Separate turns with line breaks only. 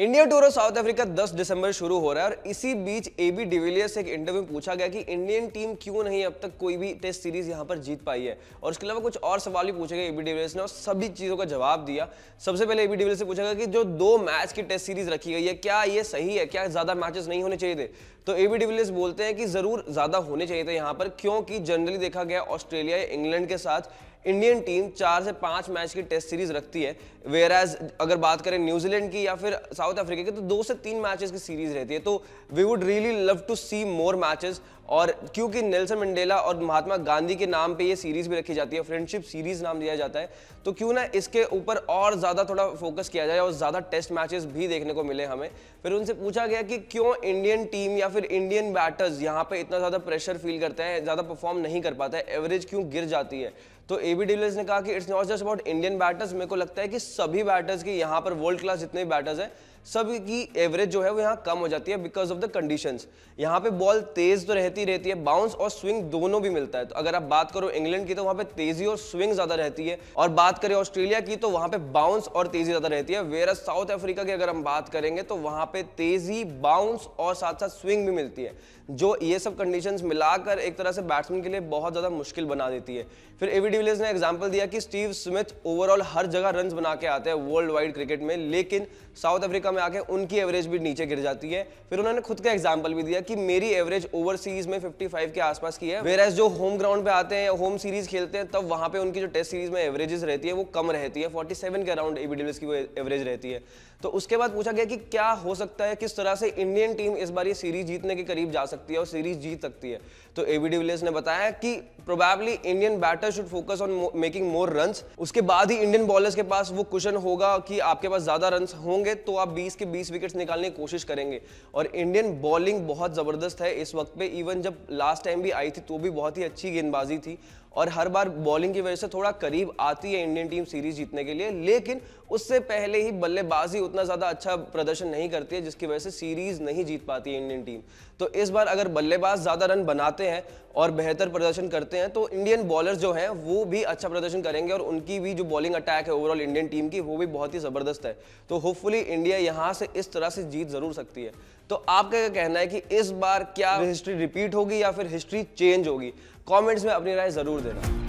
India tour of South Africa 10 दिसंबर शुरू हो रहा है और इसी बीच एबी डिविलियर्स से एक इंटरव्यू पूछा गया कि इंडियन टीम क्यों नहीं अब तक कोई भी टेस्ट सीरीज यहां पर जीत पाई है और उसके अलावा कुछ और सवाल भी पूछे गए एबी डिविलियर्स ने और सभी चीज़ों का जवाब दिया सबसे पहले एबी डिविलियर्स से पूछा गया कि जो दो मैच की टेस्ट सीरीज रखी गई है क्या ये सही है क्या ज़्यादा मैचेस नहीं होने चाहिए थे तो एबी डिविलियर्स बोलते हैं कि ज़रूर ज़्यादा होने चाहिए थे यहाँ पर क्योंकि जनरली देखा गया ऑस्ट्रेलिया या इंग्लैंड के साथ इंडियन टीम चार से पांच मैच की टेस्ट सीरीज रखती है वेयर एज अगर बात करें न्यूजीलैंड की या फिर साउथ अफ्रीका की तो दो से तीन मैचेस की सीरीज रहती है तो we would really love to see more matches और क्योंकि नेल्सन मंडेला और महात्मा गांधी के नाम पे ये सीरीज भी रखी जाती है फ्रेंडशिप सीरीज नाम दिया जाता है तो क्यों ना इसके ऊपर और ज़्यादा थोड़ा फोकस किया जाए और ज़्यादा टेस्ट मैचेस भी देखने को मिले हमें फिर उनसे पूछा गया कि क्यों इंडियन टीम या फिर इंडियन बैटर्स यहाँ पे इतना ज़्यादा प्रेशर फील करते हैं ज़्यादा परफॉर्म नहीं कर पाता है एवरेज क्यों गिर जाती है तो एबी डिविलियर्स ने कहा कि it's not just about Indian batters मेरे को लगता है कि सभी बैटर्स की यहाँ पर वर्ल्ड क्लास जितने भी बैटर्स हैं सब की एवरेज जो है वो यहाँ कम हो जाती है बिकॉज ऑफ द कंडीशन यहाँ पे बॉल तेज तो रहती रहती है बाउंस और स्विंग दोनों भी मिलता है तो अगर आप बात करो इंग्लैंड की तो वहाँ पे तेजी और स्विंग ज्यादा रहती है और बात करें ऑस्ट्रेलिया की तो वहाँ पे बाउंस और तेजी ज्यादा रहती है वेर साउथ अफ्रीका की अगर हम बात करेंगे तो वहाँ पे तेजी बाउंस और साथ साथ स्विंग भी मिलती है जो ये सब कंडीशन मिलाकर एक तरह से बैट्समैन के लिए बहुत ज्यादा मुश्किल बना देती है फिर एवी डिविलियर्स ने एग्जाम्पल दिया कि स्टीव स्मिथ ओवरऑल हर जगह रन बना के आते हैं वर्ल्ड वाइड क्रिकेट में लेकिन साउथ अफ्रीका में आके उनकी एवरेज भी नीचे गिर जाती है फिर उन्होंने खुद का एग्जाम्पल भी दिया कि मेरी एवरेज ओवरसीज में 55 के आसपास की है वेर एस जो होम ग्राउंड पे आते हैं होम सीरीज खेलते हैं तब वहां पे उनकी जो टेस्ट सीरीज में एवरेजेस रहती है वो कम रहती है 47 के अराउंड एबी डिविलियर्स की वो एवरेज रहती है तो उसके बाद पूछा गया कि क्या हो सकता है किस तरह से इंडियन टीम इस बार ये सीरीज जीतने के करीब जा सकती है और सीरीज जीत सकती है तो एबी डिविलियर्स ने बताया कि probably Indian batter should focus on making more run उसके बाद ही इंडियन बॉलर्स के पास वो क्वेश्चन होगा कि आपके पास ज्यादा रन होंगे तो आप बीस के बीस विकेट निकालने की कोशिश करेंगे और इंडियन बॉलिंग बहुत जबरदस्त है इस वक्त पे इवन जब लास्ट टाइम भी आई थी तो भी बहुत ही अच्छी गेंदबाजी थी और हर बार बॉलिंग की वजह से थोड़ा करीब आती है इंडियन टीम सीरीज जीतने के लिए लेकिन उससे पहले ही बल्लेबाजी उतना ज़्यादा अच्छा प्रदर्शन नहीं करती है जिसकी वजह से सीरीज नहीं जीत पाती है इंडियन टीम तो इस बार अगर बल्लेबाज ज़्यादा रन बनाते हैं और बेहतर प्रदर्शन करते हैं तो इंडियन बॉलर जो है वो भी अच्छा प्रदर्शन करेंगे और उनकी भी जो बॉलिंग अटैक है ओवरऑल इंडियन टीम की वो भी बहुत ही ज़बरदस्त है तो होपफुली इंडिया यहाँ से इस तरह से जीत ज़रूर सकती है तो आपका क्या कहना है कि इस बार क्या हिस्ट्री रिपीट होगी या फिर हिस्ट्री चेंज होगी कमेंट्स में अपनी राय ज़रूर देना